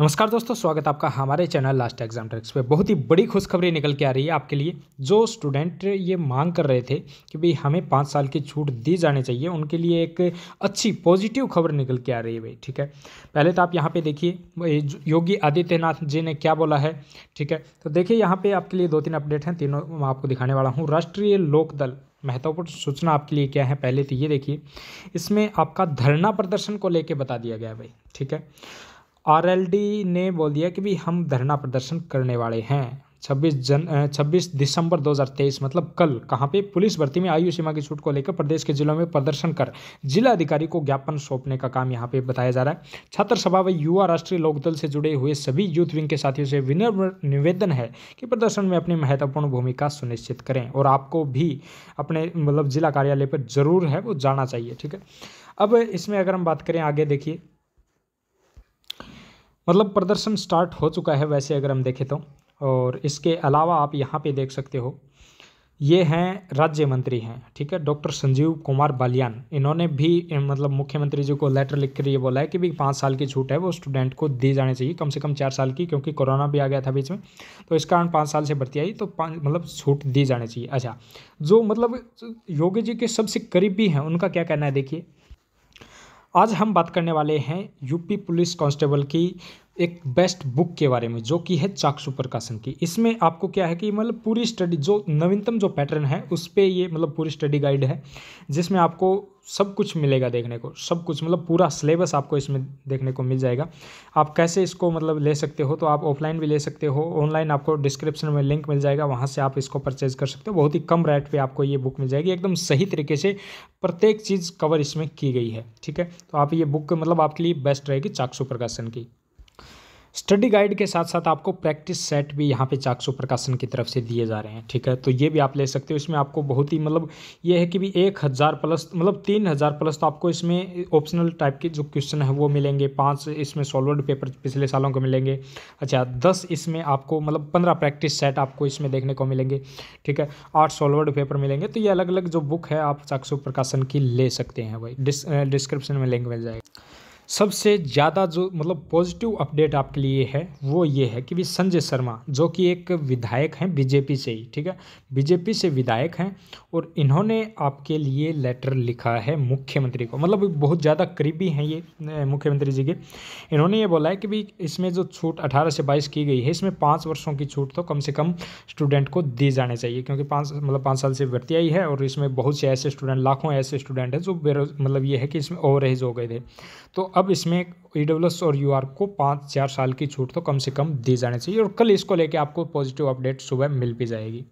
नमस्कार दोस्तों स्वागत आपका हमारे चैनल लास्ट एग्जाम ट्रिक्स पे बहुत ही बड़ी खुशखबरी निकल के आ रही है आपके लिए जो स्टूडेंट ये मांग कर रहे थे कि भाई हमें पाँच साल की छूट दी जानी चाहिए उनके लिए एक अच्छी पॉजिटिव खबर निकल के आ रही है भाई ठीक है पहले तो आप यहाँ पे देखिए योगी आदित्यनाथ जी ने क्या बोला है ठीक है तो देखिए यहाँ पर आपके लिए दो तीन अपडेट हैं तीनों मैं आपको दिखाने वाला हूँ राष्ट्रीय लोकदल महत्वपूर्ण सूचना आपके लिए क्या है पहले तो ये देखिए इसमें आपका धरना प्रदर्शन को लेकर बता दिया गया भाई ठीक है आरएलडी ने बोल दिया कि भी हम धरना प्रदर्शन करने वाले हैं 26 जन 26 दिसंबर 2023 मतलब कल कहाँ पे पुलिस भर्ती में आयु सीमा की छूट को लेकर प्रदेश के जिलों में प्रदर्शन कर जिला अधिकारी को ज्ञापन सौंपने का काम यहाँ पे बताया जा रहा है छात्र सभा व युवा राष्ट्रीय लोकदल से जुड़े हुए सभी यूथ विंग के साथियों से विनम्र निवेदन है कि प्रदर्शन में अपनी महत्वपूर्ण भूमिका सुनिश्चित करें और आपको भी अपने मतलब जिला कार्यालय पर जरूर है वो जाना चाहिए ठीक है अब इसमें अगर हम बात करें आगे देखिए मतलब प्रदर्शन स्टार्ट हो चुका है वैसे अगर हम देखें तो और इसके अलावा आप यहाँ पे देख सकते हो ये हैं राज्य मंत्री हैं ठीक है डॉक्टर संजीव कुमार बालियान इन्होंने भी मतलब मुख्यमंत्री जी को लेटर लिख कर ये बोला है कि भी पाँच साल की छूट है वो स्टूडेंट को दी जानी चाहिए कम से कम चार साल की क्योंकि कोरोना भी आ गया था बीच में तो इस कारण पाँच साल से भर्ती आई तो मतलब छूट दी जानी चाहिए अच्छा जो मतलब योगी जी के सबसे करीबी हैं उनका क्या कहना है देखिए आज हम बात करने वाले हैं यूपी पुलिस कांस्टेबल की एक बेस्ट बुक के बारे में जो कि है चाक्षु प्रकाशन की इसमें आपको क्या है कि मतलब पूरी स्टडी जो नवीनतम जो पैटर्न है उस पर ये मतलब पूरी स्टडी गाइड है जिसमें आपको सब कुछ मिलेगा देखने को सब कुछ मतलब पूरा सिलेबस आपको इसमें देखने को मिल जाएगा आप कैसे इसको मतलब ले सकते हो तो आप ऑफलाइन भी ले सकते हो ऑनलाइन आपको डिस्क्रिप्शन में लिंक मिल जाएगा वहाँ से आप इसको परचेज कर सकते हो बहुत ही कम रेट पे आपको ये बुक मिल जाएगी एकदम सही तरीके से प्रत्येक चीज़ कवर इसमें की गई है ठीक है तो आप ये बुक मतलब आपके लिए बेस्ट रहेगी चाक्षु प्रकाशन की स्टडी गाइड के साथ साथ आपको प्रैक्टिस सेट भी यहाँ पे चाकसो प्रकाशन की तरफ से दिए जा रहे हैं ठीक है तो ये भी आप ले सकते हो इसमें आपको बहुत ही मतलब ये है कि भी एक हज़ार प्लस मतलब तीन हज़ार प्लस तो आपको इसमें ऑप्शनल टाइप के जो क्वेश्चन है वो मिलेंगे पाँच इसमें सॉल्वर्ड पेपर पिछले सालों के मिलेंगे अच्छा दस इसमें आपको मतलब पंद्रह प्रैक्टिस सेट आपको इसमें देखने को मिलेंगे ठीक है आठ सॉल्वर्ड पेपर मिलेंगे तो ये अलग अलग जो बुक है आप चाकसो प्रकाशन की ले सकते हैं भाई डिस्क्रिप्शन में लिंक मिल जाएगा सबसे ज़्यादा जो मतलब पॉजिटिव अपडेट आपके लिए है वो ये है कि भी संजय शर्मा जो कि एक विधायक हैं बीजेपी से ही ठीक है बीजेपी से विधायक हैं और इन्होंने आपके लिए लेटर लिखा है मुख्यमंत्री को मतलब बहुत ज़्यादा करीबी हैं ये मुख्यमंत्री जी के इन्होंने ये बोला है कि भाई इसमें जो छूट अठारह से बाईस की गई है इसमें पाँच वर्षों की छूट तो कम से कम स्टूडेंट को दी जानी चाहिए क्योंकि पाँच मतलब पाँच साल से भर्ती आई है और इसमें बहुत से ऐसे स्टूडेंट लाखों ऐसे स्टूडेंट हैं जो बेरोज मतलब ये है कि इसमें ओवर हो गए थे तो अब इसमें ई और यू को पाँच चार साल की छूट तो कम से कम दी जानी चाहिए और कल इसको लेके आपको पॉजिटिव अपडेट सुबह मिल भी जाएगी